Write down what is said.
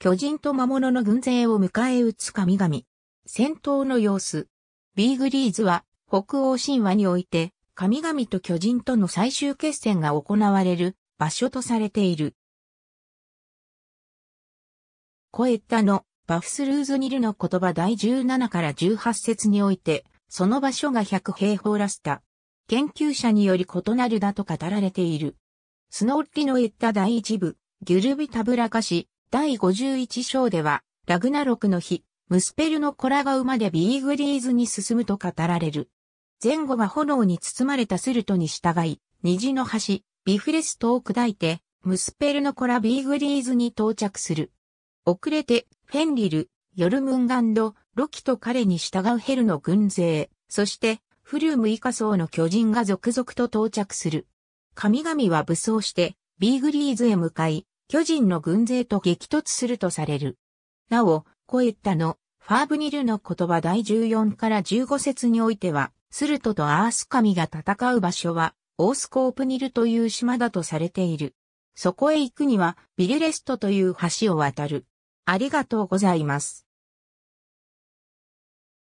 巨人と魔物の軍勢を迎え撃つ神々。戦闘の様子。ビーグリーズは北欧神話において神々と巨人との最終決戦が行われる場所とされている。コエッタのバフスルーズニルの言葉第17から18節において、その場所が100平方ラスタ。研究者により異なるだと語られている。スノーリのエッタ第一部、ギュルビタブラカシ、第51章では、ラグナロクの日、ムスペルのコラが馬でビーグリーズに進むと語られる。前後は炎に包まれたスルトに従い、虹の橋、ビフレストを砕いて、ムスペルのコラビーグリーズに到着する。遅れて、フェンリル、ヨルムンガンド、ロキと彼に従うヘルの軍勢、そして、フリュームイカ層の巨人が続々と到着する。神々は武装して、ビーグリーズへ向かい、巨人の軍勢と激突するとされる。なお、コエッタのファーブニルの言葉第14から15節においては、スルトとアース神が戦う場所は、オースコープニルという島だとされている。そこへ行くには、ビルレストという橋を渡る。ありがとうございます。